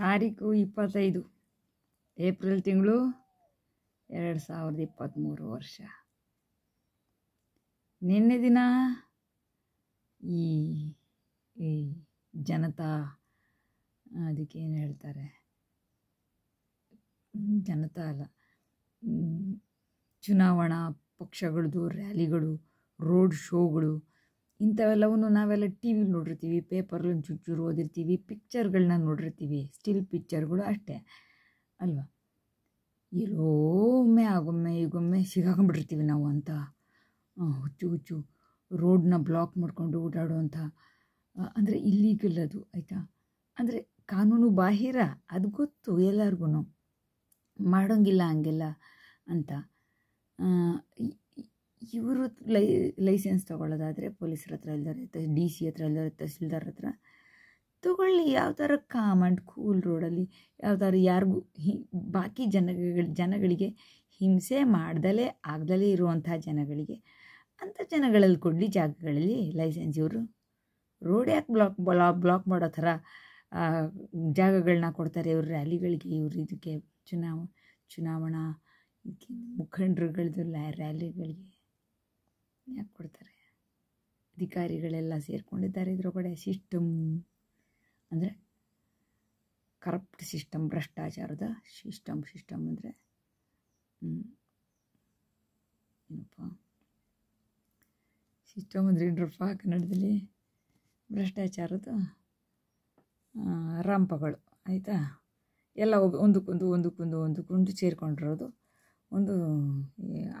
ತಾರೀಕು ಇಪ್ಪತ್ತೈದು ಏಪ್ರಿಲ್ ತಿಂಗಳು ಎರಡು ಸಾವಿರದ ಇಪ್ಪತ್ತ್ಮೂರು ವರ್ಷ ನಿನ್ನೆ ದಿನ ಈ ಈ ಜನತಾ ಅದಕ್ಕೇನು ಹೇಳ್ತಾರೆ ಜನತಾ ಅಲ್ಲ ಚುನಾವಣಾ ಪಕ್ಷಗಳದು ರ್ಯಾಲಿಗಳು ರೋಡ್ ಶೋಗಳು ಇಂಥವೆಲ್ಲವನ್ನು ನಾವೆಲ್ಲ ಟಿ ವಿಲಿ ನೋಡಿರ್ತೀವಿ ಪೇಪರ್ಲಿ ಚೂರು ಓದಿರ್ತೀವಿ ಪಿಕ್ಚರ್ಗಳನ್ನ ನೋಡಿರ್ತೀವಿ ಸ್ಟಿಲ್ ಪಿಕ್ಚರ್ಗಳು ಅಷ್ಟೇ ಅಲ್ವಾ ಎಲ್ಲೋ ಒಮ್ಮೆ ಆಗೊಮ್ಮೆ ಈಗೊಮ್ಮೆ ಸಿಗಾಕೊಂಡ್ಬಿಟ್ಟಿರ್ತೀವಿ ನಾವು ಅಂತ ಹುಚ್ಚು ಹುಚ್ಚು ರೋಡ್ನ ಬ್ಲಾಕ್ ಮಾಡಿಕೊಂಡು ಓಡಾಡುವಂಥ ಅಂದರೆ ಅದು ಆಯಿತಾ ಅಂದರೆ ಕಾನೂನು ಬಾಹಿರ ಅದು ಗೊತ್ತು ಎಲ್ಲರಿಗೂ ಮಾಡೋಂಗಿಲ್ಲ ಹಂಗೆಲ್ಲ ಅಂತ ಇವರು ಲೈ ಲೈಸೆನ್ಸ್ ತೊಗೊಳ್ಳೋದಾದರೆ ಪೊಲೀಸರ ಹತ್ರ ಇಲ್ದಾರೆ ಡಿ ಸಿ ಹತ್ರ ಇಲ್ದಾರೆ ತಹಸೀಲ್ದಾರ್ ಹತ್ರ ತಗೊಳ್ಳಿ ಯಾವ ಥರ ಕಾಮ್ ಆ್ಯಂಡ್ ಕೂಲ್ ರೋಡಲ್ಲಿ ಯಾವ ಯಾರಿಗೂ ಹಿ ಬಾಕಿ ಜನಗಳ ಜನಗಳಿಗೆ ಹಿಂಸೆ ಮಾಡ್ದಲೇ ಆಗ್ದಲೇ ಇರುವಂಥ ಜನಗಳಿಗೆ ಅಂಥ ಜನಗಳಲ್ಲಿ ಕೊಡಲಿ ಜಾಗಗಳಲ್ಲಿ ಲೈಸೆನ್ಸ್ ಇವರು ರೋಡ್ ಯಾಕೆ ಬ್ಲಾಕ್ ಬ್ಲಾ ಬ್ಲಾಕ್ ಮಾಡೋ ಥರ ಜಾಗಗಳನ್ನ ಕೊಡ್ತಾರೆ ಇವರು ರ್ಯಾಲಿಗಳಿಗೆ ಇವರು ಇದಕ್ಕೆ ಚುನಾವ ಚುನಾವಣಾ ಮುಖಂಡರುಗಳದ್ದು ರ್ಯಾಲಿಗಳಿಗೆ ಯಾಕೆ ಕೊಡ್ತಾರೆ ಅಧಿಕಾರಿಗಳೆಲ್ಲ ಸೇರಿಕೊಂಡಿದ್ದಾರೆ ಇದ್ರೊಳಗಡೆ ಸಿಸ್ಟಮ್ ಅಂದರೆ ಕರಪ್ಟ್ ಸಿಸ್ಟಮ್ ಭ್ರಷ್ಟಾಚಾರದ ಸಿಸ್ಟಮ್ ಸಿಸ್ಟಮ್ ಅಂದರೆ ಏನಪ್ಪ ಸಿಸ್ಟಮ್ ಅಂದರೆ ಇಡ್ರಪ್ಪ ಕನ್ನಡದಲ್ಲಿ ಭ್ರಷ್ಟಾಚಾರದ ರಂಪಗಳು ಆಯಿತಾ ಎಲ್ಲ ಒಂದಕ್ಕೊಂದು ಒಂದಕ್ಕೊಂದು ಒಂದಕ್ಕೊಂದು ಸೇರಿಕೊಂಡಿರೋದು ಒಂದು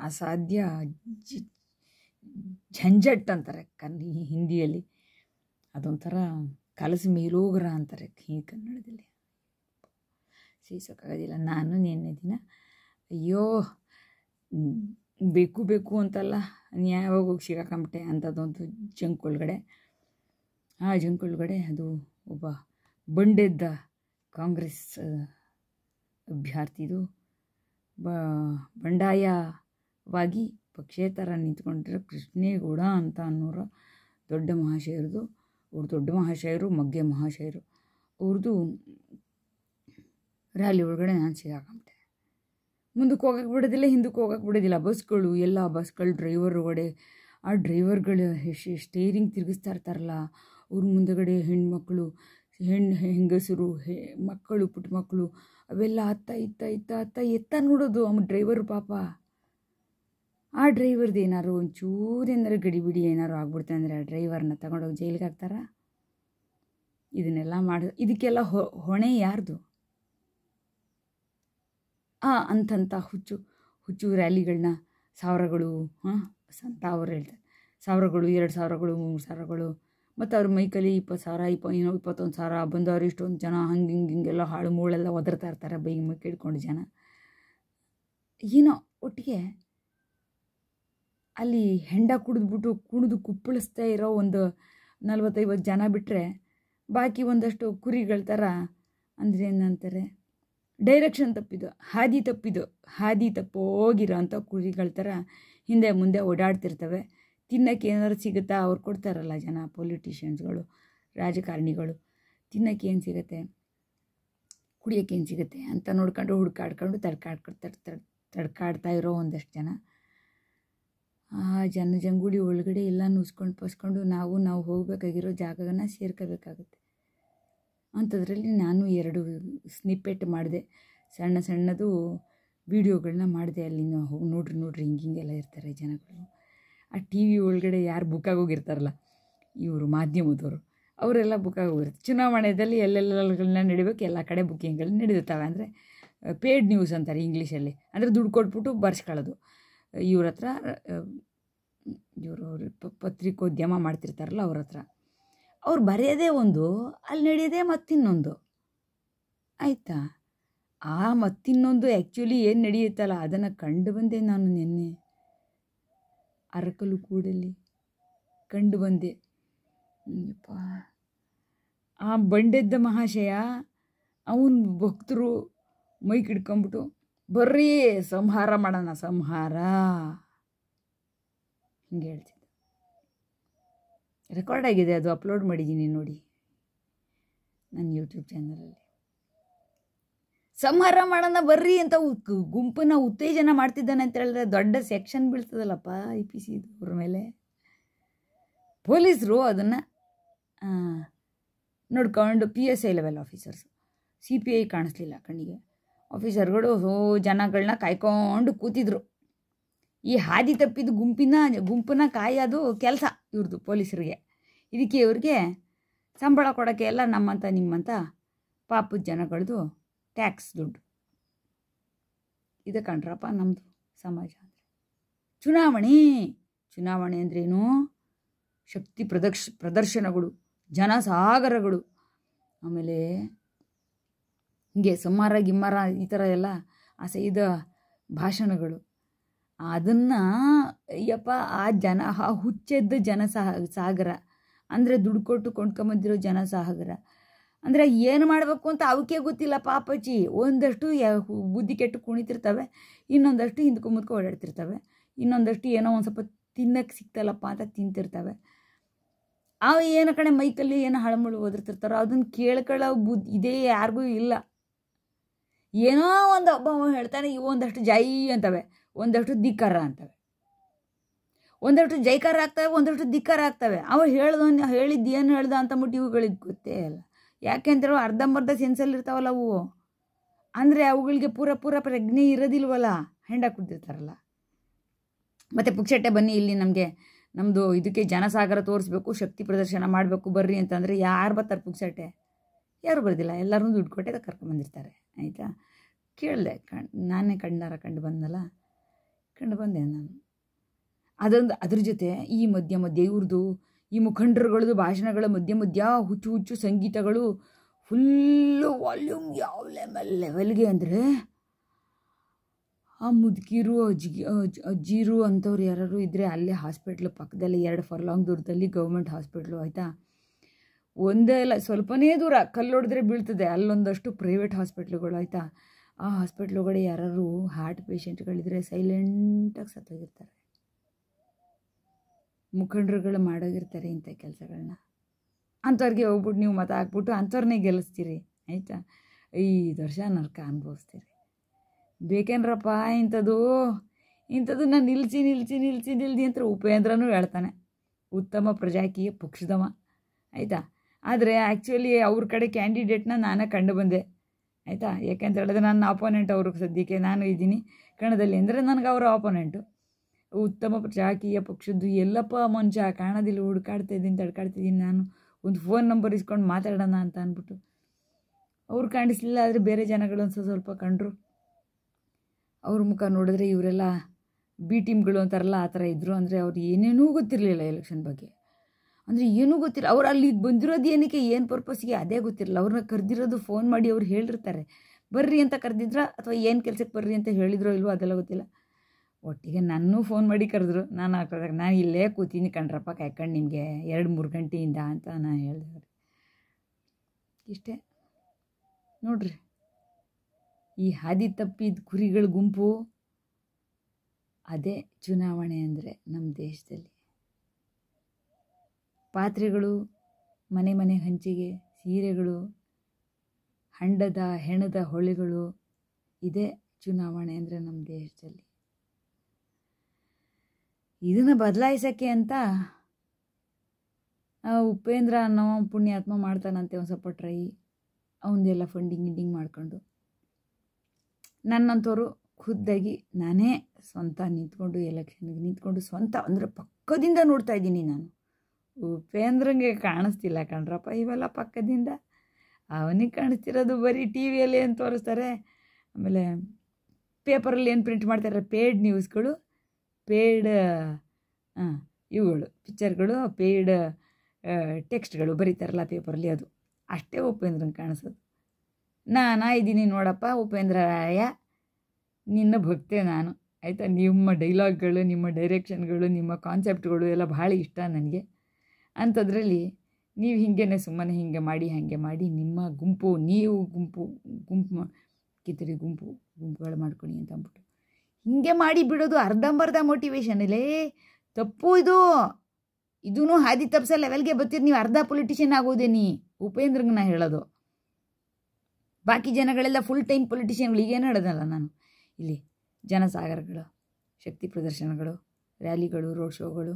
ಅಸಾಧ್ಯ ಝಂಜಟ್ ಅಂತಾರೆ ಕನ್ ಹಿಂದಿಯಲ್ಲಿ ಅದೊಂಥರ ಕಲಸು ಮೇಲೋಗ್ರ ಅಂತಾರೆ ಈ ಕನ್ನಡದಲ್ಲಿ ಸಹಿಸೋಕ್ಕಾಗೋದಿಲ್ಲ ನಾನು ನಿನ್ನೆ ದಿನ ಅಯ್ಯೋ ಬೇಕು ಬೇಕು ಅಂತಲ್ಲ ನ್ಯಾಯವಾಗಿ ಹೋಗಿ ಸಿಗಾಕೊಂಬಿಟ್ಟೆ ಅಂಥದ್ದೊಂದು ಜಂಕ್ ಒಳಗಡೆ ಆ ಜಂಕ್ ಒಳಗಡೆ ಅದು ಒಬ್ಬ ಬಂಡೆದ್ದ ಕಾಂಗ್ರೆಸ್ ಅಭ್ಯರ್ಥಿದು ಬಂಡಾಯವಾಗಿ ಪಕ್ಷೇತರ ನಿಂತ್ಕೊಂಡಿರೋ ಕೃಷ್ಣೇಗೌಡ ಅಂತ ಅನ್ನೋರು ದೊಡ್ಡ ಮಹಾಶಯರದು ಅವ್ರ ದೊಡ್ಡ ಮಹಾಶಯರು ಮಗ್ಗೆ ಮಹಾಶಯರು ಅವ್ರದ್ದು ರ್ಯಾಲಿ ಒಳಗಡೆ ನಾನು ಸಿಗಾಕೊಂಬಿಟ್ಟೆ ಮುಂದಕ್ಕೆ ಹೋಗಕ್ಕೆ ಬಿಡೋದಿಲ್ಲ ಹಿಂದಕ್ಕೆ ಹೋಗಕ್ಕೆ ಬಿಡೋದಿಲ್ಲ ಬಸ್ಗಳು ಎಲ್ಲ ಬಸ್ಗಳು ಡ್ರೈವರ್ ಒಳಗಡೆ ಆ ಡ್ರೈವರ್ಗಳು ಸ್ಟೇರಿಂಗ್ ತಿರುಗಿಸ್ತಾ ಇರ್ತಾರಲ್ಲ ಅವ್ರ ಮುಂದಗಡೆ ಹೆಣ್ಮಕ್ಳು ಹೆಣ್ಣು ಹೆಂಗಸರು ಹೆ ಮಕ್ಕಳು ಪುಟ್ಟ ಮಕ್ಕಳು ಅವೆಲ್ಲ ಅತ್ತ ಇತ್ತ ಇತ್ತ ಅತ್ತ ಎತ್ತ ನೋಡೋದು ಆ ಡ್ರೈವರು ಪಾಪ ಆ ಡ್ರೈವರ್ದು ಏನಾರು ಒಂಚೂರು ಏನಾರು ಗಡಿಬಿಡಿ ಏನಾರು ಆಗ್ಬಿಡ್ತೇನೆ ಅಂದರೆ ಆ ಡ್ರೈವರ್ನ ತಗೊಂಡೋಗಿ ಜೈಲಿಗೆ ಹಾಕ್ತಾರ ಇದನ್ನೆಲ್ಲ ಮಾಡಿ ಇದಕ್ಕೆಲ್ಲ ಹೊಣೆ ಯಾರ್ದು ಆ ಅಂಥಂಥ ಹುಚ್ಚು ಹುಚ್ಚು ರ್ಯಾಲಿಗಳನ್ನ ಸಾವಿರಗಳು ಹಾಂ ಅಂತ ಅವ್ರು ಹೇಳ್ತಾರೆ ಸಾವಿರಗಳು ಎರಡು ಸಾವಿರಗಳು ಮೂರು ಸಾವಿರಗಳು ಮತ್ತು ಅವ್ರ ಮೈಕಲ್ಲಿ ಇಪ್ಪತ್ತು ಸಾವಿರ ಇಪ್ಪ ಏನೋ ಇಪ್ಪತ್ತೊಂದು ಸಾವಿರ ಬಂದವರು ಇಷ್ಟೊಂದು ಜನ ಹಂಗೆ ಹಿಂಗೆ ಹಿಂಗೆಲ್ಲ ಹಾಳು ಮೂಳೆಲ್ಲ ಒದರ್ತಾ ಇರ್ತಾರೆ ಬೈ ಮೈ ಕೇಳ್ಕೊಂಡು ಜನ ಏನೋ ಒಟ್ಟಿಗೆ ಅಲ್ಲಿ ಹೆಂಡ ಕುಡಿದ್ಬಿಟ್ಟು ಕುಣಿದು ಕುಪ್ಪಳಿಸ್ತಾ ಇರೋ ಒಂದು ನಲ್ವತ್ತೈವತ್ತು ಜನ ಬಿಟ್ಟರೆ ಬಾಕಿ ಒಂದಷ್ಟು ಕುರಿಗಳ ಥರ ಅಂದರೆ ಏನಂತಾರೆ ಡೈರೆಕ್ಷನ್ ತಪ್ಪಿದ್ದು ಹಾದಿ ತಪ್ಪಿದ್ದು ಹಾದಿ ತಪ್ಪೋಗಿರೋ ಅಂಥ ಕುರಿಗಳ ಥರ ಹಿಂದೆ ಮುಂದೆ ಓಡಾಡ್ತಿರ್ತವೆ ತಿನ್ನಕ್ಕೆ ಏನಾದ್ರು ಸಿಗುತ್ತಾ ಅವ್ರು ಕೊಡ್ತಾರಲ್ಲ ಜನ ಪೊಲಿಟಿಷಿಯನ್ಸ್ಗಳು ರಾಜಕಾರಣಿಗಳು ತಿನ್ನಕ್ಕೆ ಏನು ಸಿಗುತ್ತೆ ಕುಡಿಯೋಕ್ಕೆ ಸಿಗುತ್ತೆ ಅಂತ ನೋಡ್ಕೊಂಡು ಹುಡ್ಕಾಡ್ಕೊಂಡು ತಡ್ಕಾಡ್ಕೊಂಡು ತಡ್ ತಡ್ ತಡ್ಕಾಡ್ತಾ ಇರೋ ಒಂದಷ್ಟು ಜನ ಆ ಜನಜಂಗುಳಿ ಒಳಗಡೆ ಎಲ್ಲ ನುಸ್ಕೊಂಡು ಪಸ್ಕೊಂಡು ನಾವು ನಾವು ಹೋಗಬೇಕಾಗಿರೋ ಜಾಗನ ಸೇರ್ಕೋಬೇಕಾಗುತ್ತೆ ಅಂಥದ್ರಲ್ಲಿ ನಾನು ಎರಡು ಸ್ನಿಪ್ಪೆಟ್ ಮಾಡಿದೆ ಸಣ್ಣ ಸಣ್ಣದು ವಿಡಿಯೋಗಳನ್ನ ಮಾಡಿದೆ ಅಲ್ಲಿ ಹೋಗಿ ನೋಡ್ರಿ ನೋಡ್ರಿ ಹಿಂಗೆ ಹಿಂಗೆಲ್ಲ ಇರ್ತಾರೆ ಜನಗಳು ಆ ಟಿ ವಿ ಒಳಗಡೆ ಯಾರು ಬುಕ್ಕಾಗೋಗಿರ್ತಾರಲ್ಲ ಇವರು ಮಾಧ್ಯಮದವರು ಅವರೆಲ್ಲ ಬುಕ್ಕಾಗೋಗಿರ್ತಾರೆ ಚುನಾವಣೆಯಲ್ಲಿ ಎಲ್ಲೆಲ್ಲಗಳನ್ನ ನಡಿಬೇಕು ಎಲ್ಲ ಕಡೆ ಬುಕ್ಕಿಂಗ್ಗಳನ್ನ ನಡೆದಿರ್ತಾವೆ ಅಂದರೆ ಪೇಯ್ಡ್ ನ್ಯೂಸ್ ಅಂತಾರೆ ಇಂಗ್ಲೀಷಲ್ಲಿ ಅಂದರೆ ದುಡ್ಡು ಕೊಟ್ಬಿಟ್ಟು ಬರ್ಸ್ಕೊಳ್ಳೋದು ಇವ್ರ ಹತ್ರ ಇವರು ಪತ್ರಿಕೋದ್ಯಮ ಮಾಡ್ತಿರ್ತಾರಲ್ಲ ಅವ್ರ ಹತ್ರ ಅವ್ರು ಬರೆಯೋದೇ ಒಂದು ಅಲ್ಲಿ ನಡೆಯೋದೇ ಮತ್ತಿನ್ನೊಂದು ಆಯಿತಾ ಆ ಮತ್ತಿನ್ನೊಂದು ಆ್ಯಕ್ಚುಲಿ ಏನು ನಡೆಯುತ್ತಲ್ಲ ಅದನ್ನು ಕಂಡು ಬಂದೆ ನಾನು ನಿನ್ನೆ ಅರಕಲು ಕೂಡಲಿ ಕಂಡು ಬಂದೆ ಆ ಬಂಡೆದ್ದ ಮಹಾಶಯ ಅವನ ಭಕ್ತರು ಮೈಕ್ ಹಿಡ್ಕೊಂಬಿಟ್ಟು ಬರ್ರೀ ಸಂಹಾರ ಮಾಡೋಣ ಸಂಹಾರ ಹಿಂಗೆ ಹೇಳ್ತಿದ್ದ ರೆಕಾರ್ಡ್ ಆಗಿದೆ ಅದು ಅಪ್ಲೋಡ್ ಮಾಡಿದ್ದೀನಿ ನೋಡಿ ನನ್ನ ಯೂಟ್ಯೂಬ್ ಚಾನಲಲ್ಲಿ ಸಂಹಾರ ಮಾಡೋಣ ಬರ್ರಿ ಅಂತ ಗುಂಪನ್ನ ಉತ್ತೇಜನ ಮಾಡ್ತಿದ್ದಾನೆ ಅಂತ ಹೇಳಿದ್ರೆ ದೊಡ್ಡ ಸೆಕ್ಷನ್ ಬೀಳ್ತದಲ್ಲಪ್ಪ ಐ ಪಿ ಸಿ ದೂರ ಮೇಲೆ ಪೊಲೀಸರು ಅದನ್ನು ನೋಡ್ಕೊಂಡು P S I level officers C P I ಕಾಣಿಸ್ಲಿಲ್ಲ ಕಣ್ಣಿಗೆ ಆಫೀಸರ್ಗಳು ಜನಗಳನ್ನ ಕಾಯ್ಕೊಂಡು ಕೂತಿದ್ರು ಈ ಹಾದಿ ತಪ್ಪಿದ ಗುಂಪಿನ ಗುಂಪನ್ನ ಕಾಯೋದು ಕೆಲಸ ಇವ್ರದ್ದು ಪೊಲೀಸರಿಗೆ ಇದಕ್ಕೆ ಇವ್ರಿಗೆ ಸಂಬಳ ಕೊಡೋಕ್ಕೆ ಎಲ್ಲ ನಮ್ಮಂತ ನಿಮ್ಮಂಥ ಪಾಪದ ಜನಗಳದು ಟ್ಯಾಕ್ಸ್ ದುಡ್ಡು ಇದು ಕಣ್ರಪ್ಪ ನಮ್ಮದು ಸಮಾಜ ಅಂದರೆ ಚುನಾವಣೆ ಚುನಾವಣೆ ಅಂದ್ರೇನು ಶಕ್ತಿ ಪ್ರದರ್ಶ ಪ್ರದರ್ಶನಗಳು ಜನಸಾಗರಗಳು ಆಮೇಲೆ ಹೀಗೆ ಸುಮಾರ ಗಿಮ್ಮಾರ ಈ ಥರ ಎಲ್ಲ ಆಸೆ ಇದು ಭಾಷಣಗಳು ಅದನ್ನ ಅಯ್ಯಪ್ಪ ಆ ಜನ ಆ ಹುಚ್ಚೆದ್ದ ಜನ ಸಹ ಸಾಗರ ಅಂದರೆ ದುಡ್ಡು ಕೊಟ್ಟು ಕೊಂಡ್ಕೊಂಬಂದಿರೋ ಜನ ಸಾಗರ ಅಂದರೆ ಏನು ಮಾಡಬೇಕು ಅಂತ ಅವಕ್ಕೆ ಗೊತ್ತಿಲ್ಲ ಪಾಪಜಿ ಒಂದಷ್ಟು ಬುದ್ಧಿ ಕೆಟ್ಟು ಕುಣಿತಿರ್ತವೆ ಇನ್ನೊಂದಷ್ಟು ಹಿಂದ್ಕೊ ಓಡಾಡ್ತಿರ್ತವೆ ಇನ್ನೊಂದಷ್ಟು ಏನೋ ಒಂದು ಸ್ವಲ್ಪ ತಿನ್ನಕ್ಕೆ ಸಿಗ್ತಲ್ಲಪ್ಪ ಅಂತ ತಿಂತಿರ್ತವೆ ಆ ಏನೋ ಕಡೆ ಮೈಕಲ್ಲಿ ಏನು ಹಳಮುಳು ಓದಿರ್ತಿರ್ತಾರೋ ಅದನ್ನು ಕೇಳ್ಕೊಳ್ಳೋ ಬುದ್ಧಿ ಇದೇ ಯಾರಿಗೂ ಇಲ್ಲ ಏನೋ ಒಂದು ಒಬ್ಬ ಹೇಳ್ತಾನೆ ಇವು ಒಂದಷ್ಟು ಜೈ ಅಂತವೆ ಒಂದಷ್ಟು ಧಿಕ್ಕಾರ ಅಂತವೆ ಒಂದಷ್ಟು ಜೈಕಾರ ಆಗ್ತವೆ ಒಂದಷ್ಟು ಧಿಕ್ಕಾರ ಆಗ್ತವೆ ಅವ್ರು ಹೇಳ್ದು ಹೇಳಿದ್ದು ಏನು ಹೇಳ್ದ ಅಂತ ಮುಟ್ಟಿ ಇವುಗಳಿಗೆ ಗೊತ್ತೇ ಇಲ್ಲ ಯಾಕೆ ಅಂತೇಳಿ ಅರ್ಧಂಬರ್ಧ ಸೆನ್ಸಲ್ಲಿ ಇರ್ತಾವಲ್ಲ ಅವು ಅಂದರೆ ಅವುಗಳಿಗೆ ಪೂರ ಪೂರ ಪ್ರಜ್ಞೆ ಇರೋದಿಲ್ವಲ್ಲ ಹೆಂಡ ಕುಡ್ದಿರ್ತಾರಲ್ಲ ಮತ್ತು ಪುಕ್ಷಟ್ಟೆ ಬನ್ನಿ ಇಲ್ಲಿ ನಮಗೆ ನಮ್ಮದು ಇದಕ್ಕೆ ಜನಸಾಗರ ತೋರಿಸ್ಬೇಕು ಶಕ್ತಿ ಪ್ರದರ್ಶನ ಮಾಡಬೇಕು ಬರ್ರಿ ಅಂತಂದರೆ ಯಾರು ಬರ್ತಾರೆ ಪುಕ್ಸಟ್ಟೆ ಯಾರು ಬರೋದಿಲ್ಲ ಎಲ್ಲರೂ ದುಡ್ಡು ಕೊಟ್ಟೆ ಕರ್ಕೊಂಬಂದಿರ್ತಾರೆ ಆಯಿತಾ ಕೇಳಿದೆ ಕಣ್ ನಾನೇ ಕಣ್ಣಾರ ಕಂಡು ಬಂದಲ್ಲ ಕಂಡು ಬಂದೆ ನಾನು ಅದೊಂದು ಅದ್ರ ಜೊತೆ ಈ ಮಧ್ಯ ಮಧ್ಯ ಇವ್ರದ್ದು ಈ ಮುಖಂಡರುಗಳದ್ದು ಭಾಷಣಗಳ ಮಧ್ಯ ಮಧ್ಯ ಹುಚ್ಚು ಹುಚ್ಚು ಸಂಗೀತಗಳು ಫುಲ್ಲು ವಾಲ್ಯೂಮ್ ಯಾವ ಲೆವೆಲ್ ಲೆವೆಲ್ಗೆ ಅಂದರೆ ಆ ಮುದುಕಿರು ಅಜ್ಜಿ ಅಜ್ಜಿರು ಅಂಥವ್ರು ಯಾರು ಇದ್ದರೆ ಅಲ್ಲೇ ಹಾಸ್ಪಿಟ್ಲ್ ಪಕ್ಕದಲ್ಲಿ ಎರಡು ಫರ್ಲಾಂಗ್ ದೂರದಲ್ಲಿ ಗೌರ್ಮೆಂಟ್ ಹಾಸ್ಪಿಟ್ಲು ಆಯಿತಾ ಒಂದೇ ಅಲ್ಲ ಸ್ವಲ್ಪನೇ ದೂರ ಕಲ್ಲೊಡೆದ್ರೆ ಬೀಳ್ತದೆ ಅಲ್ಲೊಂದಷ್ಟು ಪ್ರೈವೇಟ್ ಹಾಸ್ಪಿಟ್ಲುಗಳು ಆಯಿತಾ ಆ ಹಾಸ್ಪಿಟ್ಲ್ ಒಳಗಡೆ ಯಾರು ಹಾರ್ಟ್ ಪೇಷೆಂಟ್ಗಳಿದ್ರೆ ಸೈಲೆಂಟಾಗಿ ಸತ್ತೋಗಿರ್ತಾರೆ ಮುಖಂಡರುಗಳು ಮಾಡೋಗಿರ್ತಾರೆ ಇಂಥ ಕೆಲಸಗಳನ್ನ ಅಂಥವ್ರಿಗೆ ಹೋಗ್ಬಿಟ್ಟು ನೀವು ಮತ ಹಾಕ್ಬಿಟ್ಟು ಅಂಥವ್ರನ್ನೇ ಗೆಲ್ಲಿಸ್ತೀರಿ ಆಯಿತಾ ಐದು ವರ್ಷ ನರ್ಕ ಅನುಭವಿಸ್ತೀರಿ ಬೇಕೇನ್ರಪ್ಪ ಇಂಥದ್ದು ನಾನು ನಿಲ್ಸಿ ನಿಲ್ಸಿ ನಿಲ್ಸಿ ನಿಲ್ದಿ ಅಂತ ಉಪೇಂದ್ರನೂ ಹೇಳ್ತಾನೆ ಉತ್ತಮ ಪ್ರಜಾಕೀಯ ಪಕ್ಷದಮ ಆಯಿತಾ ಆದರೆ ಆ್ಯಕ್ಚುಲಿ ಅವ್ರ ಕಡೆ ಕ್ಯಾಂಡಿಡೇಟ್ನ ನಾನು ಕಂಡು ಬಂದೆ ಆಯಿತಾ ಯಾಕೆಂತ ಹೇಳಿದ್ರೆ ನನ್ನ ಅಪೋನೆಂಟ್ ಅವರು ಸದ್ಯಕ್ಕೆ ನಾನು ಇದ್ದೀನಿ ಕಣದಲ್ಲಿ ಅಂದರೆ ನನಗೆ ಅವರ ಅಪೋನೆಂಟು ಉತ್ತಮ ಚಾಕಿಯ ಪಕ್ಷದ್ದು ಎಲ್ಲಪ್ಪ ಮನುಷ್ಯ ಕಾಣೋದಿಲ್ಲ ಹುಡುಕಾಡ್ತಾ ಇದ್ದೀನಿ ತಡ್ಕಾಡ್ತಿದ್ದೀನಿ ನಾನು ಒಂದು ಫೋನ್ ನಂಬರ್ ಇಸ್ಕೊಂಡು ಮಾತಾಡೋಣ ಅಂತ ಅಂದ್ಬಿಟ್ಟು ಅವ್ರು ಕಾಣಿಸ್ಲಿಲ್ಲ ಆದರೆ ಬೇರೆ ಜನಗಳೊಂದು ಸ್ವಲ್ಪ ಕಂಡ್ರು ಅವ್ರ ಮುಖ ನೋಡಿದ್ರೆ ಇವರೆಲ್ಲ ಬಿ ಟೀಮ್ಗಳು ಅಂತಾರಲ್ಲ ಆ ಥರ ಇದ್ದರು ಅಂದರೆ ಅವ್ರು ಏನೇನೂ ಗೊತ್ತಿರಲಿಲ್ಲ ಎಲೆಕ್ಷನ್ ಬಗ್ಗೆ ಅಂದರೆ ಏನೂ ಗೊತ್ತಿಲ್ಲ ಅವ್ರು ಅಲ್ಲಿ ಬಂದಿರೋದು ಏನಕ್ಕೆ ಏನು ಪರ್ಪಸ್ಗೆ ಅದೇ ಗೊತ್ತಿರಲ್ಲ ಅವ್ರನ್ನ ಕರೆದಿರೋದು ಫೋನ್ ಮಾಡಿ ಅವ್ರು ಹೇಳಿರ್ತಾರೆ ಬರ್ರಿ ಅಂತ ಕರೆದಿದ್ರ ಅಥವಾ ಏನು ಕೆಲಸಕ್ಕೆ ಬರ್ರಿ ಅಂತ ಹೇಳಿದ್ರೋ ಇಲ್ವೋ ಅದೆಲ್ಲ ಗೊತ್ತಿಲ್ಲ ಒಟ್ಟಿಗೆ ನನ್ನೂ ಫೋನ್ ಮಾಡಿ ಕರೆದ್ರು ನಾನು ಹಾಕಿದಾಗ ನಾನು ಇಲ್ಲೇ ಕೂತೀನಿ ಕಣ್ರಪ್ಪ ಕಾಯ್ಕಂಡು ನಿಮಗೆ ಎರಡು ಮೂರು ಗಂಟೆಯಿಂದ ಅಂತ ನಾನು ಹೇಳಿದೆ ಇಷ್ಟೇ ನೋಡ್ರಿ ಈ ಹಾದಿ ತಪ್ಪಿದ ಕುರಿಗಳ ಗುಂಪು ಅದೇ ಚುನಾವಣೆ ಅಂದರೆ ನಮ್ಮ ದೇಶದಲ್ಲಿ ಪಾತ್ರೆಗಳು ಮನೆ ಮನೆ ಹಂಚಿಗೆ ಸೀರೆಗಳು ಹಂಡದ ಹೆಣದ ಹೊಳೆಗಳು ಇದೇ ಚುನಾವಣೆ ಅಂದರೆ ನಮ್ಮ ದೇಶದಲ್ಲಿ ಇದನ್ನು ಬದಲಾಯಿಸೋಕ್ಕೆ ಅಂತ ಉಪೇಂದ್ರ ಅನ್ನೋ ಪುಣ್ಯಾತ್ಮ ಮಾಡ್ತಾನಂತೆ ಒಂದು ಸ್ವಲ್ಪ ಟ್ರೈ ಅವನದೆಲ್ಲ ಫಂಡಿಂಗ್ ಗಿಂಡಿಂಗ್ ಮಾಡಿಕೊಂಡು ನನ್ನಂಥವ್ರು ಖುದ್ದಾಗಿ ನಾನೇ ಸ್ವಂತ ನಿಂತ್ಕೊಂಡು ಎಲೆಕ್ಷನ್ಗೆ ನಿಂತ್ಕೊಂಡು ಸ್ವಂತ ಅಂದರೆ ಪಕ್ಕದಿಂದ ನೋಡ್ತಾ ಇದ್ದೀನಿ ನಾನು ಉಪೇಂದ್ರಂಗೆ ಕಾಣಿಸ್ತಿಲ್ಲ ಕಣ್ರಪ್ಪ ಇವೆಲ್ಲ ಪಕ್ಕದಿಂದ ಅವನಿಗೆ ಕಾಣಿಸ್ತಿರೋದು ಬರೀ ಟಿ ವಿಯಲ್ಲಿ ಏನು ತೋರಿಸ್ತಾರೆ ಆಮೇಲೆ ಪೇಪರಲ್ಲಿ ಏನು ಪ್ರಿಂಟ್ ಮಾಡ್ತಾರೆ ಪೇಯ್ಡ್ ನ್ಯೂಸ್ಗಳು ಪೇಯ್ಡ್ ಇವುಗಳು ಪಿಕ್ಚರ್ಗಳು ಪೇಯ್ಡ್ ಟೆಕ್ಸ್ಟ್ಗಳು ಬರೀತಾರಲ್ಲ ಪೇಪರಲ್ಲಿ ಅದು ಅಷ್ಟೇ ಉಪೇಂದ್ರಂಗೆ ಕಾಣಿಸೋದು ನಾನು ಇದ್ದೀನಿ ನೋಡಪ್ಪ ಉಪೇಂದ್ರ ರಾಯ ನಿನ್ನ ಭಕ್ತೆ ನಾನು ಆಯಿತಾ ನಿಮ್ಮ ಡೈಲಾಗ್ಗಳು ನಿಮ್ಮ ಡೈರೆಕ್ಷನ್ಗಳು ನಿಮ್ಮ ಕಾನ್ಸೆಪ್ಟ್ಗಳು ಎಲ್ಲ ಭಾಳ ಇಷ್ಟ ನನಗೆ ಅಂಥದ್ರಲ್ಲಿ ನೀವು ಹೀಗೇನೆ ಸುಮ್ಮನೆ ಹೀಗೆ ಮಾಡಿ ಹಾಗೆ ಮಾಡಿ ನಿಮ್ಮ ಗುಂಪು ನೀವು ಗುಂಪು ಗುಂಪು ಕಿತ್ತರಿ ಗುಂಪು ಗುಂಪುಗಳು ಮಾಡ್ಕೊಳ್ಳಿ ಅಂತ ಅಂದ್ಬಿಟ್ಟು ಹೀಗೆ ಮಾಡಿ ಬಿಡೋದು ಅರ್ಧಂಬರ್ಧ ಮೋಟಿವೇಶನ್ ಇಲ್ಲೇ ತಪ್ಪು ಇದು ಇದೂ ಹಾದಿ ತಪ್ಪಸ ಲೆವೆಲ್ಗೆ ಬರ್ತೀರಿ ನೀವು ಅರ್ಧ ಪೊಲಿಟಿಷಿಯನ್ ಆಗೋದೇನಿ ಉಪೇಂದ್ರಂಗೆ ನಾ ಹೇಳೋದು ಬಾಕಿ ಜನಗಳೆಲ್ಲ ಫುಲ್ ಟೈಮ್ ಪೊಲಿಟಿಷಿಯನ್ಗಳು ಈಗೇನು ಹೇಳೋದಲ್ಲ ನಾನು ಇಲ್ಲಿ ಜನಸಾಗರಗಳು ಶಕ್ತಿ ಪ್ರದರ್ಶನಗಳು ರ್ಯಾಲಿಗಳು ರೋಡ್ ಶೋಗಳು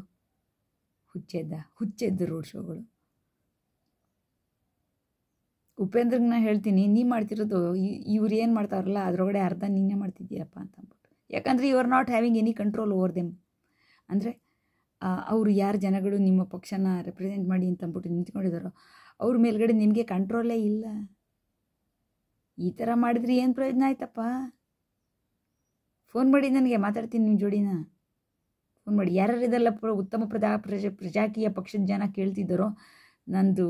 ಹುಚ್ಚೆದ್ದ ಹುಚ್ಚೆದ್ದು ರೋಡ್ ಶೋಗಳು ಉಪೇಂದ್ರಗೆ ನಾನು ಹೇಳ್ತೀನಿ ನೀ ಮಾಡ್ತಿರೋದು ಇವ್ರು ಏನು ಮಾಡ್ತಾರಲ್ಲ ಅದರೊಳಗಡೆ ಅರ್ಧ ನೀನೇ ಮಾಡ್ತಿದ್ದೀಯಪ್ಪ ಅಂತ ಅಂದ್ಬಿಟ್ಟು ಯಾಕಂದರೆ you are not having any control over them ಅಂದರೆ ಅವರು ಯಾರು ಜನಗಳು ನಿಮ್ಮ ಪಕ್ಷನ ರೆಪ್ರೆಸೆಂಟ್ ಮಾಡಿ ಅಂತ ಅಂದ್ಬಿಟ್ಟು ನಿಂತ್ಕೊಂಡಿದ್ದಾರೋ ಅವ್ರ ಮೇಲ್ಗಡೆ ನಿಮಗೆ ಕಂಟ್ರೋಲೇ ಇಲ್ಲ ಈ ಥರ ಮಾಡಿದ್ರೆ ಏನು ಪ್ರಯೋಜನ ಆಯ್ತಪ್ಪ ಫೋನ್ ಮಾಡಿ ನನಗೆ ಮಾತಾಡ್ತೀನಿ ನಿಮ್ಮ ಜೋಡಿನ ಫೋನ್ ಮಾಡಿ ಯಾರ್ಯಾರು ಪ್ರ ಉತ್ತಮ ಪ್ರಜಾ ಪ್ರಜಾ ಪ್ರಜಾಕೀಯ ಪಕ್ಷದ ಜನ ಕೇಳ್ತಿದ್ದರೋ ನಂದು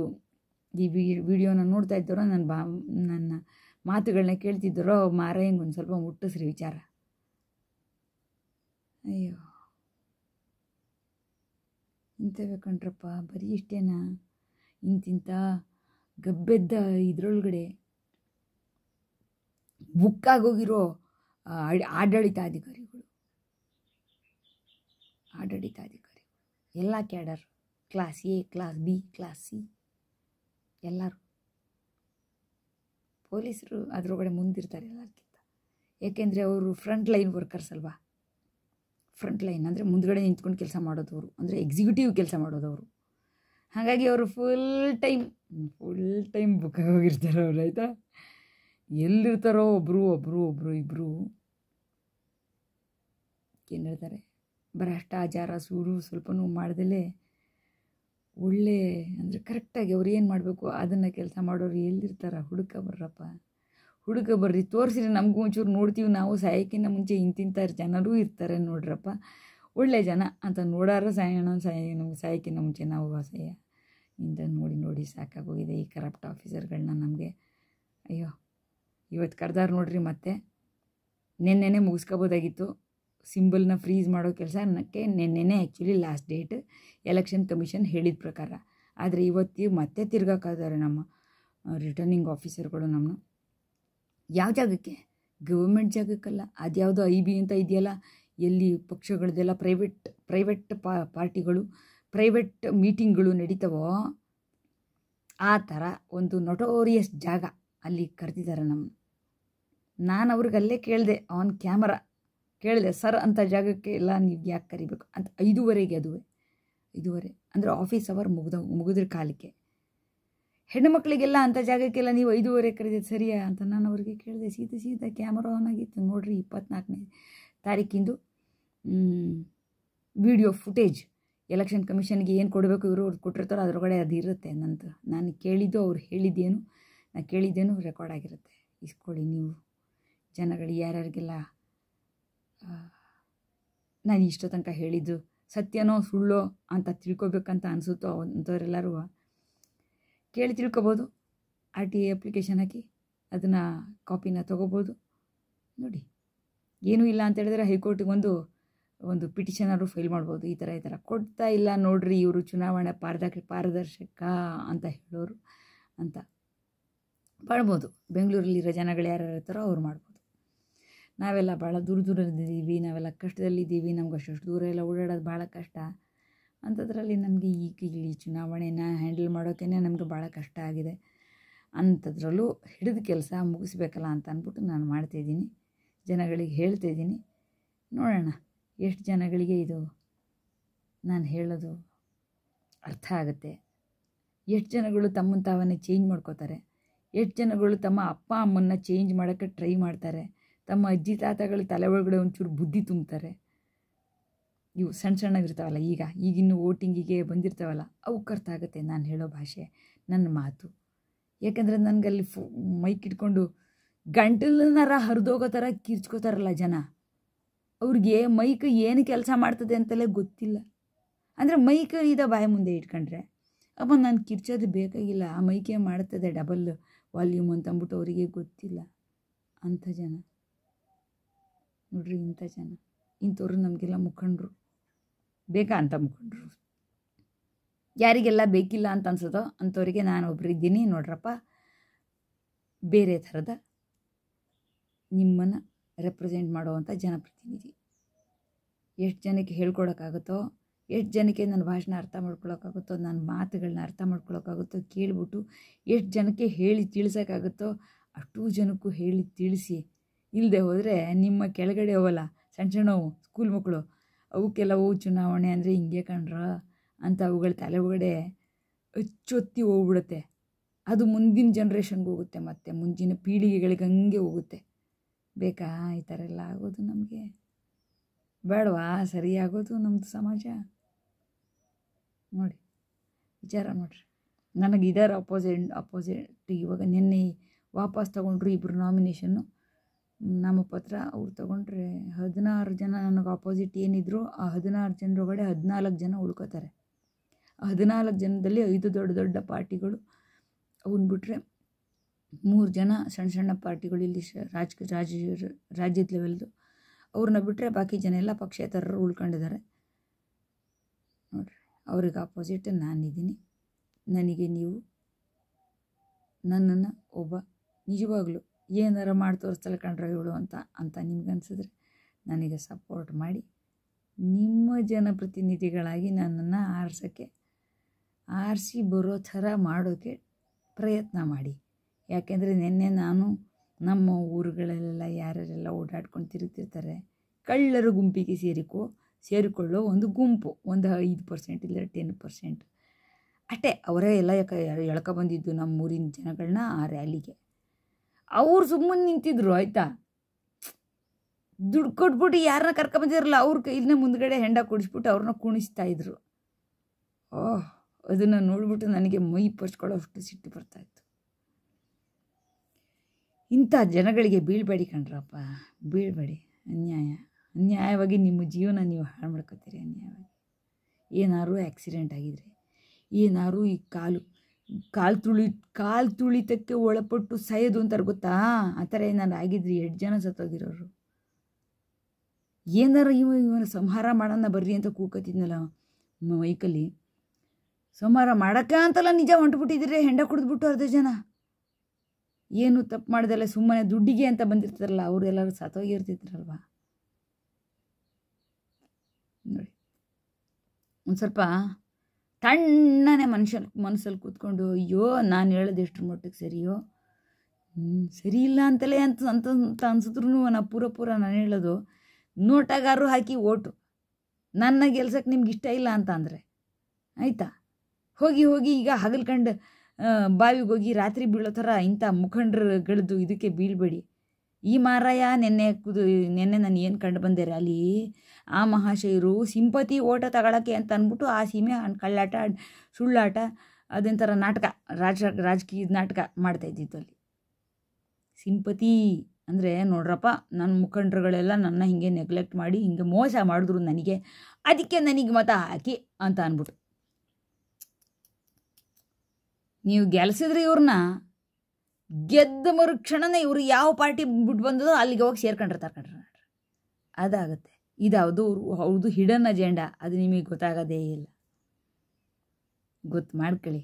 ಈ ವಿಡಿಯೋನ ನೋಡ್ತಾ ಇದ್ದರೋ ನನ್ನ ಬಾ ನನ್ನ ಮಾತುಗಳನ್ನ ಕೇಳ್ತಿದ್ದರೋ ಮಾರ ಹೆಂಗೆ ಒಂದು ಸ್ವಲ್ಪ ಮುಟ್ಟಿಸ್ರಿ ವಿಚಾರ ಅಯ್ಯೋ ಇಂಥವೇ ಕಣ್ರಪ್ಪ ಬರೀ ಇಷ್ಟೇನಾ ಇಂತಿಂಥ ಗಬ್ಬೆದ್ದ ಇದರೊಳಗಡೆ ಬುಕ್ಕಾಗೋಗಿರೋ ಆಡಳಿತಾಧಿಕಾರಿಗಳು ಆಡಳಿತಾಧಿಕಾರಿಗಳು ಎಲ್ಲ cadre class A class B class C ಎಲ್ಲರೂ ಪೊಲೀಸರು ಅದರೊಳಗಡೆ ಮುಂದಿರ್ತಾರೆ ಎಲ್ಲರಿಗಿಂತ ಏಕೆಂದರೆ ಅವರು ಫ್ರಂಟ್ ಲೈನ್ ವರ್ಕರ್ಸ್ ಅಲ್ವಾ ಫ್ರಂಟ್ ಲೈನ್ ಅಂದರೆ ಮುಂದ್ಗಡೆ ನಿಂತ್ಕೊಂಡು ಕೆಲಸ ಮಾಡೋದವರು ಅಂದರೆ ಎಕ್ಸಿಕ್ಯೂಟಿವ್ ಕೆಲಸ ಮಾಡೋದವರು ಹಾಗಾಗಿ ಅವರು full time full time book ಹೋಗಿರ್ತಾರೆ ಅವ್ರು ಆಯಿತಾ ಎಲ್ಲಿರ್ತಾರೋ ಒಬ್ಬರು ಒಬ್ಬರು ಒಬ್ಬರು ಇಬ್ಬರು ಏನಿರ್ತಾರೆ ಭ್ರಷ್ಟಾಚಾರ ಸೂರು ಸ್ವಲ್ಪನೂ ಮಾಡ್ದಲೇ ಒಳ್ಳೆ ಅಂದರೆ ಕರೆಕ್ಟಾಗಿ ಅವ್ರು ಏನು ಮಾಡಬೇಕು ಅದನ್ನು ಕೆಲಸ ಮಾಡೋರು ಎಲ್ಲಿರ್ತಾರೆ ಹುಡುಕ ಬರ್ರಪ್ಪ ಹುಡುಕ ಬರ್ರಿ ತೋರಿಸಿರಿ ನಮಗೂ ಒಂಚೂರು ನೋಡ್ತೀವಿ ನಾವು ಸಾಯಕ್ಕಿಂತ ಮುಂಚೆ ಇಂತಿಂಥ ಜನರೂ ಇರ್ತಾರೆ ನೋಡ್ರಪ್ಪ ಒಳ್ಳೆ ಜನ ಅಂತ ನೋಡಾರ ಸಾಯೋಣ ಸಾಯ ನಮಗೆ ಸಾಯೋಕ್ಕಿಂತ ಮುಂಚೆ ನಾವು ಸಾಯ ಇಂದ ನೋಡಿ ನೋಡಿ ಸಾಕಾಗೋಗಿದೆ ಈ ಕರಪ್ಟ್ ಆಫೀಸರ್ಗಳನ್ನ ನಮಗೆ ಅಯ್ಯೋ ಇವತ್ತು ಕರೆದಾರ ನೋಡ್ರಿ ಮತ್ತೆ ನಿನ್ನೆನೆ ಮುಗಿಸ್ಕೋಬೋದಾಗಿತ್ತು ಸಿಂಬಲ್ನ ಫ್ರೀಸ್ ಮಾಡೋ ಕೆಲಸ ಅನ್ನೋಕ್ಕೆ ನಿನ್ನೆನೆ actually last date election commission ಹೇಳಿದ ಪ್ರಕಾರ ಆದರೆ ಇವತ್ತಿ ಮತ್ತೆ ತಿರ್ಗಾಕಾದರೆ ನಮ್ಮ ರಿಟರ್ನಿಂಗ್ ಆಫೀಸರ್ಗಳು ನಮ್ಮನ್ನು ಯಾವ ಜಾಗಕ್ಕೆ ಗೌರ್ಮೆಂಟ್ ಜಾಗಕ್ಕಲ್ಲ ಅದ್ಯಾವುದೋ ಐ ಬಿ ಅಂತ ಇದೆಯಲ್ಲ ಎಲ್ಲಿ ಪಕ್ಷಗಳದ್ದೆಲ್ಲ ಪ್ರೈವೇಟ್ ಪ್ರೈವೇಟ್ ಪಾರ್ಟಿಗಳು ಪ್ರೈವೇಟ್ ಮೀಟಿಂಗ್ಗಳು ನಡೀತವೋ ಆ ಥರ ಒಂದು ನೊಟೋರಿಯಸ್ ಜಾಗ ಅಲ್ಲಿ ಕರೆದಿದ್ದಾರೆ ನಮ್ಮ ನಾನು ಅವ್ರಿಗೆ ಅಲ್ಲೇ ಕೇಳಿದೆ ಆನ್ ಕ್ಯಾಮರಾ ಕೇಳಿದೆ ಸರ್ ಅಂಥ ಜಾಗಕ್ಕೆ ಎಲ್ಲ ನೀವು ಯಾಕೆ ಕರಿಬೇಕು ಅಂತ ಐದೂವರೆಗೆ ಅದುವೆ ಐದುವರೆ ಅಂದರೆ ಆಫೀಸ್ ಅವರ್ ಮುಗಿದ ಮುಗಿದ್ರ ಕಾಲಕ್ಕೆ ಹೆಣ್ಣು ಮಕ್ಕಳಿಗೆಲ್ಲ ಅಂಥ ಜಾಗಕ್ಕೆಲ್ಲ ನೀವು ಐದೂವರೆ ಕರೆದಿದ್ದು ಸರಿಯಾ ಅಂತ ನಾನು ಅವರಿಗೆ ಕೇಳಿದೆ ಸೀತೆ ಸೀತಾ ಕ್ಯಾಮರಾ ಆನ್ ಆಗಿತ್ತು ನೋಡಿರಿ ಇಪ್ಪತ್ನಾಲ್ಕನೇ ತಾರೀಕಿಂದು ವಿಡಿಯೋ ಫುಟೇಜ್ ಎಲೆಕ್ಷನ್ ಕಮಿಷನ್ಗೆ ಏನು ಕೊಡಬೇಕು ಇವರು ಅವ್ರು ಕೊಟ್ಟಿರ್ತಾರೋ ಅದರೊಳಗಡೆ ಅದು ಇರುತ್ತೆ ನಂತ ನಾನು ಕೇಳಿದ್ದು ಅವ್ರು ಹೇಳಿದ್ದೇನು ನಾನು ಕೇಳಿದ್ದೇನು ರೆಕಾರ್ಡ್ ಆಗಿರುತ್ತೆ ಇಸ್ಕೊಳ್ಳಿ ನೀವು ಜನಗಳು ಯಾರ್ಯಾರಿಗೆಲ್ಲ ನಾನು ಇಷ್ಟೋ ತನಕ ಹೇಳಿದ್ದು ಸತ್ಯನೋ ಸುಳ್ಳೋ ಅಂತ ತಿಳ್ಕೊಬೇಕಂತ ಅನಿಸುತ್ತೋ ಅಂಥವರೆಲ್ಲರೂ ಕೇಳಿ ತಿಳ್ಕೊಬೋದು ಆರ್ ಟಿ ಎ ಅಪ್ಲಿಕೇಶನ್ ಹಾಕಿ ಅದನ್ನು ಕಾಪಿನ ತೊಗೋಬೋದು ನೋಡಿ ಏನೂ ಇಲ್ಲ ಅಂತ ಹೇಳಿದ್ರೆ ಹೈಕೋರ್ಟಿಗೆ ಒಂದು ಒಂದು ಪಿಟಿಷನರು ಫೈಲ್ ಮಾಡ್ಬೋದು ಈ ಥರ ಈ ಥರ ಕೊಡ್ತಾ ಇಲ್ಲ ನೋಡ್ರಿ ಇವರು ಚುನಾವಣೆ ಪಾರದರ್ಶ ಪಾರದರ್ಶಕ ಅಂತ ಹೇಳೋರು ಅಂತ ಮಾಡ್ಬೋದು ಬೆಂಗಳೂರಲ್ಲಿ ಜನಗಳು ಯಾರ್ಯಾರು ಇರ್ತಾರೋ ಅವ್ರು ಮಾಡ್ಬೋದು ನಾವೆಲ್ಲ ಭಾಳ ದೂರ ದೂರದಿದ್ದೀವಿ ನಾವೆಲ್ಲ ಕಷ್ಟದಲ್ಲಿದ್ದೀವಿ ನಮ್ಗೆ ಅಷ್ಟು ದೂರ ಎಲ್ಲ ಓಡಾಡೋದು ಭಾಳ ಕಷ್ಟ ಅಂಥದ್ರಲ್ಲಿ ನಮಗೆ ಈಗ ಈ ಚುನಾವಣೆನ ಹ್ಯಾಂಡಲ್ ಮಾಡೋಕ್ಕೇ ನಮಗೆ ಭಾಳ ಕಷ್ಟ ಆಗಿದೆ ಅಂಥದ್ರಲ್ಲೂ ಹಿಡಿದ ಕೆಲಸ ಮುಗಿಸ್ಬೇಕಲ್ಲ ಅಂತ ಅಂದ್ಬಿಟ್ಟು ನಾನು ಮಾಡ್ತಾಯಿದ್ದೀನಿ ಜನಗಳಿಗೆ ಹೇಳ್ತಿದ್ದೀನಿ ನೋಡೋಣ ಎಷ್ಟು ಜನಗಳಿಗೆ ಇದು ನಾನು ಹೇಳೋದು ಅರ್ಥ ಆಗುತ್ತೆ ಎಷ್ಟು ಜನಗಳು ತಮ್ಮನ್ನು ತಾವನ್ನೇ ಚೇಂಜ್ ಮಾಡ್ಕೋತಾರೆ ಎಷ್ಟು ಜನಗಳು ತಮ್ಮ ಅಪ್ಪ ಅಮ್ಮನ್ನ ಚೇಂಜ್ ಮಾಡೋಕ್ಕೆ ಟ್ರೈ ಮಾಡ್ತಾರೆ ತಮ್ಮ ಅಜ್ಜಿ ತಾತಗಳ ತಲೆ ಒಳಗಡೆ ಒಂಚೂರು ಬುದ್ಧಿ ತುಂಬ್ತಾರೆ ಇವು ಸಣ್ಣ ಸಣ್ಣಗಿರ್ತಾವಲ್ಲ ಈಗ ಈಗಿನ್ನು ವೋಟಿಂಗಿಗೆ ಬಂದಿರ್ತಾವಲ್ಲ ಅರ್ಥ ಆಗುತ್ತೆ ನಾನು ಹೇಳೋ ಭಾಷೆ ನನ್ನ ಮಾತು ನನಗೆ ನನಗಲ್ಲಿ ಫು ಮೈಕ್ ಇಟ್ಕೊಂಡು ಗಂಟಲನರ ಹರಿದೋಗೋ ಥರ ಕಿರ್ಚ್ಕೋತಾರಲ್ಲ ಜನ ಅವ್ರಿಗೆ ಮೈಕ್ ಏನು ಕೆಲಸ ಮಾಡ್ತದೆ ಅಂತಲೇ ಗೊತ್ತಿಲ್ಲ ಅಂದರೆ ಮೈಕ್ ಇದ ಬಾಯಿ ಮುಂದೆ ಇಟ್ಕೊಂಡ್ರೆ ಅಪ್ಪ ನಾನು ಕಿರ್ಚೋದು ಬೇಕಾಗಿಲ್ಲ ಆ ಮೈಕೆ ಮಾಡ್ತದೆ ಡಬಲ್ ವಾಲ್ಯೂಮ್ ಅಂತಂದ್ಬಿಟ್ಟು ಅವರಿಗೆ ಗೊತ್ತಿಲ್ಲ ಅಂಥ ಜನ ನೋಡ್ರಿ ಇಂಥ ಜನ ಇಂಥವ್ರು ನಮಗೆಲ್ಲ ಮುಖಂಡರು ಬೇಕಾ ಅಂತ ಮುಖಂಡರು ಯಾರಿಗೆಲ್ಲ ಬೇಕಿಲ್ಲ ಅಂತ ಅನ್ಸೋದೋ ಅಂಥವ್ರಿಗೆ ನಾನು ಒಬ್ರು ಇದ್ದೀನಿ ನೋಡ್ರಪ್ಪ ಬೇರೆ ಥರದ ನಿಮ್ಮನ್ನು ರೆಪ್ರೆಸೆಂಟ್ ಮಾಡುವಂಥ ಜನಪ್ರತಿನಿಧಿ ಎಷ್ಟು ಜನಕ್ಕೆ ಹೇಳ್ಕೊಡೋಕ್ಕಾಗುತ್ತೋ ಎಷ್ಟು ಜನಕ್ಕೆ ನನ್ನ ಭಾಷಣ ಅರ್ಥ ಮಾಡ್ಕೊಳೋಕ್ಕಾಗುತ್ತೋ ನನ್ನ ಮಾತುಗಳನ್ನ ಅರ್ಥ ಮಾಡ್ಕೊಳೋಕ್ಕಾಗುತ್ತೋ ಕೇಳಿಬಿಟ್ಟು ಎಷ್ಟು ಜನಕ್ಕೆ ಹೇಳಿ ತಿಳಿಸೋಕ್ಕಾಗುತ್ತೋ ಅಷ್ಟೂ ಜನಕ್ಕೂ ಹೇಳಿ ತಿಳಿಸಿ ಇಲ್ಲದೆ ಹೋದರೆ ನಿಮ್ಮ ಕೆಳಗಡೆ ಅವಲ್ಲ ಸಣ್ಣ ಸಣ್ಣವು ಸ್ಕೂಲ್ ಮಕ್ಕಳು ಅವಕ್ಕೆಲ್ಲವೂ ಚುನಾವಣೆ ಅಂದರೆ ಹಿಂಗೆ ಕಣ್ರ ಅಂತ ಅವುಗಳ ತಲೆ ಒಳಗಡೆ ಅಚ್ಚೊತ್ತಿ ಹೋಗ್ಬಿಡುತ್ತೆ ಅದು ಮುಂದಿನ ಜನ್ರೇಷನ್ಗೆ ಹೋಗುತ್ತೆ ಮತ್ತು ಮುಂಚಿನ ಪೀಳಿಗೆಗಳಿಗೆ ಹಂಗೆ ಹೋಗುತ್ತೆ ಬೇಕಾ ಈ ಥರ ಎಲ್ಲ ಆಗೋದು ನಮಗೆ ಬೇಡವಾ ಸರಿ ಆಗೋದು ನಮ್ಮದು ಸಮಾಜ ನೋಡಿ ವಿಚಾರ ನೋಡ್ರಿ ನನಗೆ ಇದರ ಅಪೋಸಿಟ್ ಅಪೋಸಿಟ್ ಇವಾಗ ನಿನ್ನೆ ವಾಪಸ್ ತೊಗೊಂಡ್ರು ಇಬ್ಬರು ನಾಮಿನೇಷನ್ನು ನಾಮಪತ್ರ ಅವ್ರು ತೊಗೊಂಡ್ರೆ ಹದಿನಾರು ಜನ ನನಗೆ ಆಪೋಸಿಟ್ ಏನಿದ್ರು ಆ ಹದಿನಾರು ಜನರೊಳಗಡೆ ಹದಿನಾಲ್ಕು ಜನ ಉಳ್ಕೋತಾರೆ ಹದಿನಾಲ್ಕು ಜನದಲ್ಲಿ ಐದು ದೊಡ್ಡ ದೊಡ್ಡ ಪಾರ್ಟಿಗಳು ಅವನ್ನ ಬಿಟ್ಟರೆ ಮೂರು ಜನ ಸಣ್ಣ ಸಣ್ಣ ಪಾರ್ಟಿಗಳು ಇಲ್ಲಿ ರಾಜ ರಾಜ ರಾಜ್ಯದ ಲೆವೆಲ್ದು ಅವ್ರನ್ನ ಬಿಟ್ಟರೆ ಬಾಕಿ ಜನ ಎಲ್ಲ ಪಕ್ಷೇತರರು ಉಳ್ಕೊಂಡಿದ್ದಾರೆ ನೋಡಿರಿ ಅವ್ರಿಗೆ ಆಪೋಸಿಟ್ ನಾನಿದ್ದೀನಿ ನನಗೆ ನೀವು ನನ್ನನ್ನು ಒಬ್ಬ ನಿಜವಾಗ್ಲೂ ಏನಾರ ಮಾಡಿ ತೋರಿಸ್ತಲ್ಲ ಕಂಡ್ರೆ ಇವಳು ಅಂತ ಅಂತ ಅನ್ಸಿದ್ರೆ ನನಗೆ ಸಪೋರ್ಟ್ ಮಾಡಿ ನಿಮ್ಮ ಜನಪ್ರತಿನಿಧಿಗಳಾಗಿ ನನ್ನನ್ನು ಆರಿಸೋಕ್ಕೆ ಆರಿಸಿ ಬರೋ ಥರ ಮಾಡೋಕ್ಕೆ ಪ್ರಯತ್ನ ಮಾಡಿ ಯಾಕೆಂದರೆ ನಿನ್ನೆ ನಾನು ನಮ್ಮ ಊರುಗಳಲ್ಲೆಲ್ಲ ಯಾರ್ಯಾರೆಲ್ಲ ಓಡಾಡ್ಕೊಂಡು ತಿರುಗ್ತಿರ್ತಾರೆ ಕಳ್ಳರ ಗುಂಪಿಗೆ ಸೇರಿಕೋ ಸೇರಿಕೊಳ್ಳೋ ಒಂದು ಗುಂಪು ಒಂದು ಐದು ಪರ್ಸೆಂಟ್ ಇಲ್ಲ ಟೆನ್ ಪರ್ಸೆಂಟ್ ಅಷ್ಟೇ ಅವರೇ ಎಲ್ಲ ಯಾಕೆ ಬಂದಿದ್ದು ನಮ್ಮ ಊರಿನ ಜನಗಳನ್ನ ಆ ರ್ಯಾಲಿಗೆ ಅವ್ರು ಸುಮ್ಮನೆ ನಿಂತಿದ್ರು ಆಯಿತಾ ದುಡ್ಡು ಕೊಟ್ಬಿಟ್ಟು ಯಾರನ್ನ ಕರ್ಕೊಂಬಂದಿರಲ್ಲ ಅವ್ರ ಇಲ್ಲೇ ಮುಂದ್ಗಡೆ ಹೆಂಡ ಕುಡಿಸ್ಬಿಟ್ಟು ಅವ್ರನ್ನ ಕುಣಿಸ್ತಾ ಇದ್ರು ಓಹ್ ಅದನ್ನು ನೋಡ್ಬಿಟ್ಟು ನನಗೆ ಮೈ ಪರ್ಚ್ಕೊಳ್ಳೋಷ್ಟು ಸಿಟ್ಟು ಬರ್ತಾ ಇತ್ತು ಇಂಥ ಜನಗಳಿಗೆ ಬೀಳ್ಬೇಡಿ ಕಣ್ರಪ್ಪ ಬೀಳ್ಬೇಡಿ ಅನ್ಯಾಯ ಅನ್ಯಾಯವಾಗಿ ನಿಮ್ಮ ಜೀವನ ನೀವು ಹಾಳು ಮಾಡ್ಕೋತೀರಿ ಅನ್ಯಾಯವಾಗಿ ಏನಾರು ಆ್ಯಕ್ಸಿಡೆಂಟ್ ಆಗಿದ್ರೆ ಏನಾರು ಈ ಕಾಲು ಕಾಲು ತುಳಿ ಕಾಲು ತುಳಿತಕ್ಕೆ ಒಳಪಟ್ಟು ಸಾಯೋದು ಅಂತಾರೆ ಗೊತ್ತಾ ಆ ಥರ ಏನಾರು ಆಗಿದ್ರಿ ಎರಡು ಜನ ಸತ್ತೋಗಿರೋರು ಏನಾರು ಇವ ಇವನ ಸಂಹಾರ ಮಾಡೋಣ ಬರ್ರಿ ಅಂತ ಕೂಕತ್ತಿದ್ನಲ್ಲ ವೈಕಲ್ಲಿ ಸಂಹಾರ ಮಾಡೋಕ್ಕ ಅಂತಲ್ಲ ನಿಜ ಹೊಂಟುಬಿಟ್ಟಿದ್ರೆ ಹೆಂಡ ಕುಡಿದ್ಬಿಟ್ಟು ಅರ್ಧ ಜನ ಏನು ತಪ್ಪು ಮಾಡಿದಲ್ಲ ಸುಮ್ಮನೆ ದುಡ್ಡಿಗೆ ಅಂತ ಬಂದಿರ್ತಾರಲ್ಲ ಅವರೆಲ್ಲರೂ ಸತ್ತೋಗಿರ್ತಿದ್ರಲ್ವ ನೋಡಿ ಒಂದು ಸ್ವಲ್ಪ ತಣ್ಣನೆ ಮನುಷ್ಯನ ಮನಸ್ಸಲ್ಲಿ ಕೂತ್ಕೊಂಡು ಅಯ್ಯೋ ನಾನು ಹೇಳೋದು ಎಷ್ಟು ಮಟ್ಟಿಗೆ ಸರಿಯೋ ಸರಿ ಇಲ್ಲ ಅಂತಲೇ ಅಂತ ಅಂತ ಅಂತ ಅನ್ಸಿದ್ರು ನಾನು ಪೂರ ಪೂರ ನಾನು ಹೇಳೋದು ನೋಟಗಾರರು ಹಾಕಿ ಓಟು ನನ್ನ ಗೆಲ್ಸಕ್ಕೆ ನಿಮ್ಗೆ ಇಷ್ಟ ಇಲ್ಲ ಅಂತ ಅಂದರೆ ಆಯಿತಾ ಹೋಗಿ ಹೋಗಿ ಈಗ ಹಗಲ್ಕಂಡು ಬಾವಿಗೆ ಹೋಗಿ ರಾತ್ರಿ ಬೀಳೋ ಥರ ಇಂಥ ಮುಖಂಡರುಗಳದ್ದು ಇದಕ್ಕೆ ಬೀಳಬೇಡಿ ಈ ಮಾರಾಯ ನಿನ್ನೆ ಕುದು ನಿನ್ನೆ ನಾನು ಏನು ಕಂಡು ಬಂದೆ ಅಲ್ಲಿ ಆ ಮಹಾಶಯರು ಸಿಂಪತಿ ಓಟ ತಗೊಳಕ್ಕೆ ಅಂತ ಅಂದ್ಬಿಟ್ಟು ಆ ಸೀಮೆ ಕಳ್ಳಾಟ ಸುಳ್ಳಾಟ ಅದೊಂಥರ ನಾಟಕ ರಾಜ ರಾಜಕೀಯ ನಾಟಕ ಮಾಡ್ತಾ ಅಲ್ಲಿ ಸಿಂಪತಿ ಅಂದರೆ ನೋಡ್ರಪ್ಪ ನನ್ನ ಮುಖಂಡರುಗಳೆಲ್ಲ ನನ್ನ ಹಿಂಗೆ ನೆಗ್ಲೆಕ್ಟ್ ಮಾಡಿ ಹಿಂಗೆ ಮೋಸ ಮಾಡಿದ್ರು ನನಗೆ ಅದಕ್ಕೆ ನನಗೆ ಮತ ಹಾಕಿ ಅಂತ ಅಂದ್ಬಿಟ್ಟು ನೀವು ಗೆಲ್ಸಿದ್ರಿ ಇವ್ರನ್ನ ಗೆದ್ದ ಕ್ಷಣನೇ ಇವರು ಯಾವ ಪಾರ್ಟಿ ಬಿಟ್ಟು ಬಂದದೋ ಅಲ್ಲಿಗೆ ಹೋಗಿ ಸೇರ್ಕೊಂಡಿರ್ತಾರೆ ಕಣ್ರಿ ಅದಾಗುತ್ತೆ ಇದಾವುದು ಅವ್ರದ್ದು ಹಿಡನ್ ಅಜೆಂಡಾ ಅದು ನಿಮಗೆ ಗೊತ್ತಾಗೋದೇ ಇಲ್ಲ ಗೊತ್ತು ಮಾಡ್ಕೊಳ್ಳಿ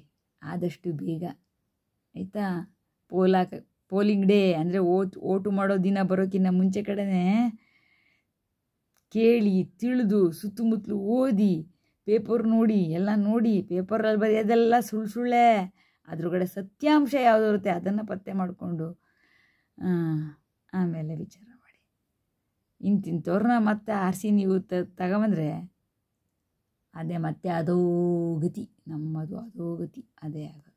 ಆದಷ್ಟು ಬೇಗ ಆಯಿತಾ ಪೋಲಾಕ ಪೋಲಿಂಗ್ ಡೇ ಅಂದರೆ ಓಟ್ ಓಟು ಮಾಡೋ ದಿನ ಬರೋಕ್ಕಿಂತ ಮುಂಚೆ ಕಡೆ ಕೇಳಿ ತಿಳಿದು ಸುತ್ತಮುತ್ತಲು ಓದಿ ಪೇಪರ್ ನೋಡಿ ಎಲ್ಲ ನೋಡಿ ಪೇಪರಲ್ಲಿ ಬರೆಯೋದೆಲ್ಲ ಸುಳ್ಳು ಸುಳ್ಳೇ ಅದ್ರಗಡೆ ಸತ್ಯಾಂಶ ಯಾವುದು ಇರುತ್ತೆ ಅದನ್ನು ಪತ್ತೆ ಮಾಡಿಕೊಂಡು ಆಮೇಲೆ ವಿಚಾರ ಮಾಡಿ ಇಂತಿಂಥವ್ರನ್ನ ಮತ್ತೆ ಆರಿಸಿ ನೀವು ತ ತಗೊಂಬಂದರೆ ಅದೇ ಮತ್ತೆ ಅದೋ ಗತಿ ನಮ್ಮದು ಅದೋ ಗತಿ ಅದೇ ಆಗೋದು